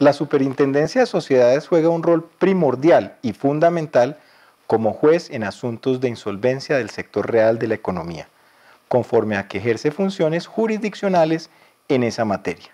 La Superintendencia de Sociedades juega un rol primordial y fundamental como juez en asuntos de insolvencia del sector real de la economía, conforme a que ejerce funciones jurisdiccionales en esa materia.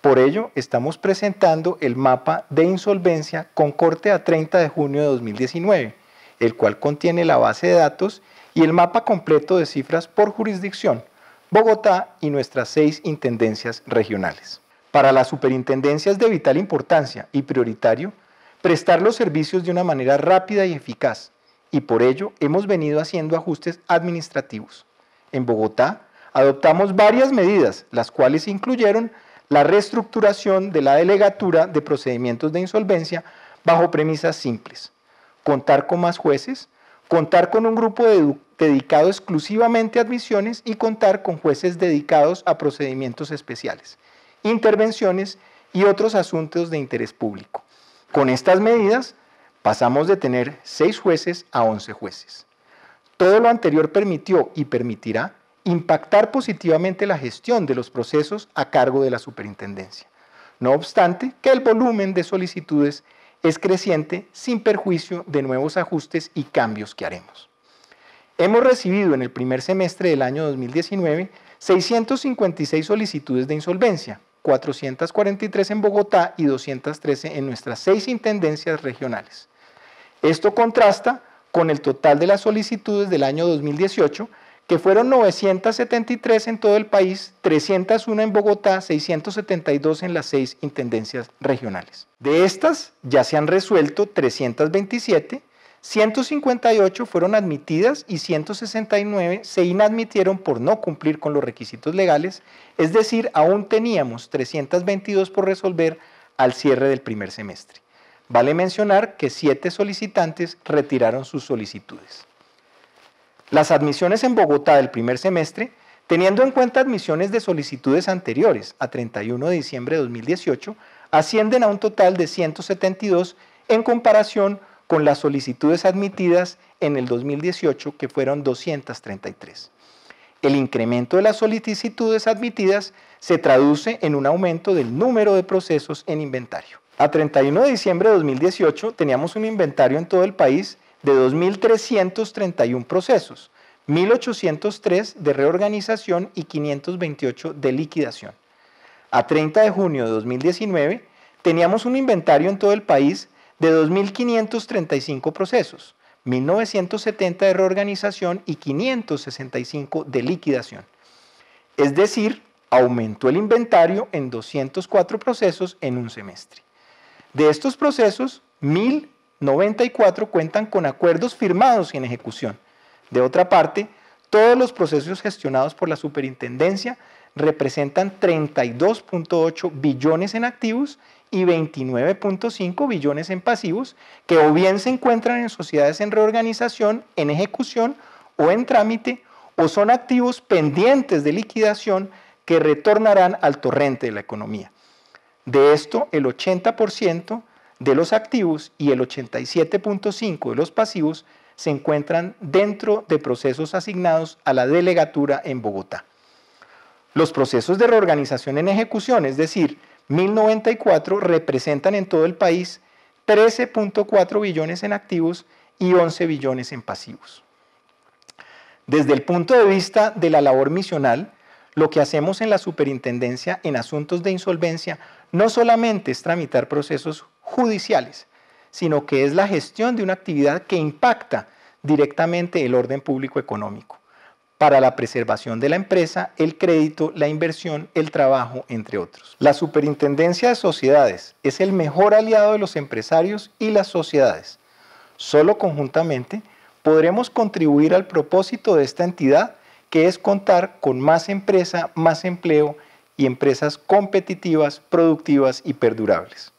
Por ello, estamos presentando el mapa de insolvencia con corte a 30 de junio de 2019, el cual contiene la base de datos y el mapa completo de cifras por jurisdicción, Bogotá y nuestras seis intendencias regionales. Para las superintendencias de vital importancia y prioritario prestar los servicios de una manera rápida y eficaz, y por ello hemos venido haciendo ajustes administrativos. En Bogotá adoptamos varias medidas, las cuales incluyeron la reestructuración de la delegatura de procedimientos de insolvencia bajo premisas simples. Contar con más jueces, contar con un grupo dedicado exclusivamente a admisiones y contar con jueces dedicados a procedimientos especiales intervenciones y otros asuntos de interés público. Con estas medidas pasamos de tener seis jueces a once jueces. Todo lo anterior permitió y permitirá impactar positivamente la gestión de los procesos a cargo de la superintendencia. No obstante, que el volumen de solicitudes es creciente sin perjuicio de nuevos ajustes y cambios que haremos. Hemos recibido en el primer semestre del año 2019 656 solicitudes de insolvencia, 443 en Bogotá y 213 en nuestras seis intendencias regionales. Esto contrasta con el total de las solicitudes del año 2018, que fueron 973 en todo el país, 301 en Bogotá, 672 en las seis intendencias regionales. De estas ya se han resuelto 327, 158 fueron admitidas y 169 se inadmitieron por no cumplir con los requisitos legales, es decir, aún teníamos 322 por resolver al cierre del primer semestre. Vale mencionar que siete solicitantes retiraron sus solicitudes. Las admisiones en Bogotá del primer semestre, teniendo en cuenta admisiones de solicitudes anteriores a 31 de diciembre de 2018, ascienden a un total de 172 en comparación con las solicitudes admitidas en el 2018, que fueron 233. El incremento de las solicitudes admitidas se traduce en un aumento del número de procesos en inventario. A 31 de diciembre de 2018 teníamos un inventario en todo el país de 2.331 procesos, 1.803 de reorganización y 528 de liquidación. A 30 de junio de 2019 teníamos un inventario en todo el país de 2.535 procesos, 1.970 de reorganización y 565 de liquidación. Es decir, aumentó el inventario en 204 procesos en un semestre. De estos procesos, 1.094 cuentan con acuerdos firmados y en ejecución. De otra parte, todos los procesos gestionados por la superintendencia representan 32.8 billones en activos y 29.5 billones en pasivos que o bien se encuentran en sociedades en reorganización, en ejecución o en trámite, o son activos pendientes de liquidación que retornarán al torrente de la economía. De esto, el 80% de los activos y el 87.5% de los pasivos se encuentran dentro de procesos asignados a la delegatura en Bogotá. Los procesos de reorganización en ejecución, es decir, 1094 representan en todo el país 13.4 billones en activos y 11 billones en pasivos. Desde el punto de vista de la labor misional, lo que hacemos en la superintendencia en asuntos de insolvencia no solamente es tramitar procesos judiciales, sino que es la gestión de una actividad que impacta directamente el orden público económico para la preservación de la empresa, el crédito, la inversión, el trabajo, entre otros. La Superintendencia de Sociedades es el mejor aliado de los empresarios y las sociedades. Solo conjuntamente podremos contribuir al propósito de esta entidad, que es contar con más empresa, más empleo y empresas competitivas, productivas y perdurables.